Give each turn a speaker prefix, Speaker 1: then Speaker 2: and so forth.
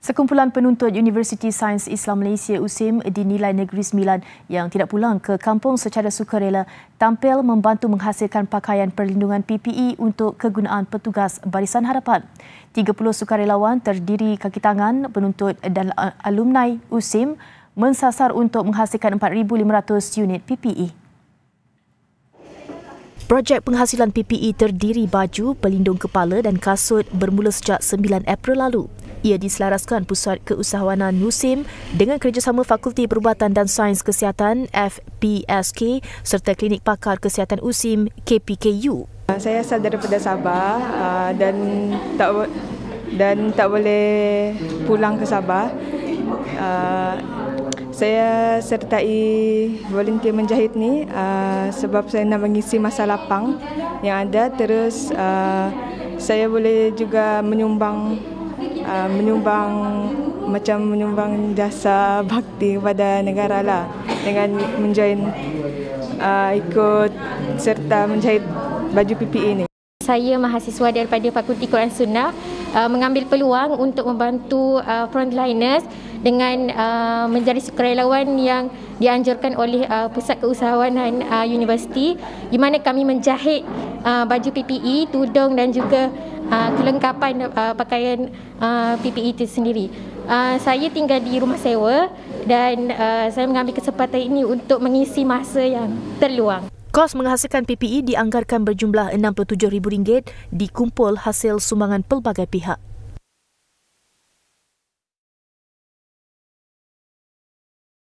Speaker 1: Sekumpulan penuntut University Sains Islam Malaysia USIM dinilai Negeri Sembilan yang tidak pulang ke kampung secara sukarela tampil membantu menghasilkan pakaian perlindungan PPE untuk kegunaan petugas Barisan Harapan. 30 sukarelawan terdiri kaki tangan penuntut dan alumni USIM mensasar untuk menghasilkan 4,500 unit PPE. Projek penghasilan PPE terdiri baju, pelindung kepala dan kasut bermula sejak 9 April lalu ia diselaraskan Pusat Keusahawanan Nusim dengan kerjasama Fakulti Perubatan dan Sains Kesihatan FPSK serta Klinik Pakar Kesihatan USIM KPKU.
Speaker 2: Ah, saya asal daripada Sabah ah, dan tak dan tak boleh pulang ke Sabah. Ah, saya sertai volunteer menjahit ni sebab saya nak mengisi masa lapang yang ada terus saya boleh juga menyumbang Uh, menyumbang macam menyumbang jasa bakti kepada negara lah dengan
Speaker 3: menjoin uh, ikut serta menjahit baju PPE ini saya mahasiswa daripada Fakulti Quran Sunnah uh, mengambil peluang untuk membantu uh, frontliners dengan uh, menjadi sukarelawan yang dianjurkan oleh uh, Pusat Keusahawanan uh, Universiti di mana kami menjahit uh, baju PPE, tudung dan juga uh, kelengkapan uh, pakaian uh, PPE itu sendiri. Uh, saya tinggal di rumah sewa dan uh, saya mengambil kesempatan ini untuk mengisi masa
Speaker 1: yang terluang. Kos menghasilkan PPE dianggarkan berjumlah RM67,000 dikumpul hasil sumbangan pelbagai pihak.